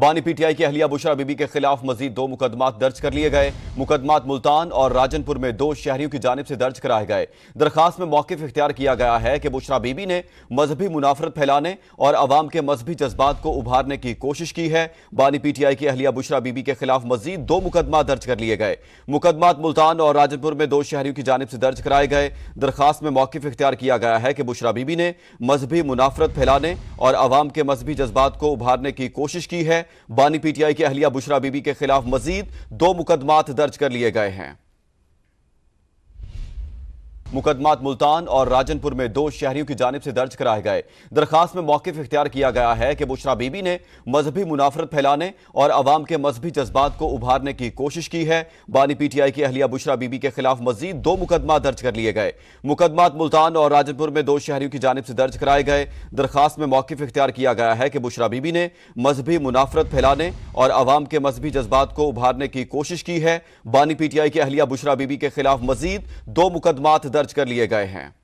बानी पीटीआई की अहलिया बुशरा बीबी के खिलाफ मजीद दो मुकदमात दर्ज कर लिए गए मुकदमात मुल्तान और राजनपुर में दो शहरियों की जानब से दर्ज कराए गए दरखास्त में मौकफ इख्तियार किया गया है कि बुशरा बीबी ने मजहबी मुनाफरत फैलाने और आवाम के मजहबी जज्बात को उभारने की कोशिश की है बानी पीटीआई की अहलिया बुशरा बीबी के खिलाफ मजीद दो मुकदमा दर्ज कर लिए गए मुकदमात मुल्तान और राजनपुर में दो शहरियों की जानब से दर्ज कराए गए दरखास्त में मौकफ इख्तियार किया गया है कि बुशरा बीबी ने मजहबी मुनाफरत फैलाने और आवाम के मजहबी जज्बात को उभारने की कोशिश की है बानी पीटीआई की अहलिया बुशरा बीबी के खिलाफ मजीद दो मुकदमात दर्ज कर लिए गए हैं मुकदमात मुल्तान और राजनपुर में दो शहरियों की जानब से दर्ज कराए गए दरखास्त में मौकफ इख्तियार किया गया है कि बुशरा बीबी ने मजहबी मुनाफरत फैलाने और आवाम के मजहबी जज्बात को उभारने की कोशिश की है बानी पीटीआई की अहलिया बुशरा बीबी के खिलाफ मजीद दो मुकदमा दर्ज कर लिए गए मुकदमात मुल्तान और राजनपुर में दो शहरियों की जानब से दर्ज कराए गए दरखास्त में मौकफ इख्तियार किया गया है कि बुशरा बीबी ने मजहबी मुनाफरत फैलाने और आवाम के मजहबी जज्बात को उभारने की कोशिश की है बानी पीटीआई की अहलिया बुशरा बीबी के खिलाफ मजीद दो मुकदमा दर्ज दर्ज कर लिए गए हैं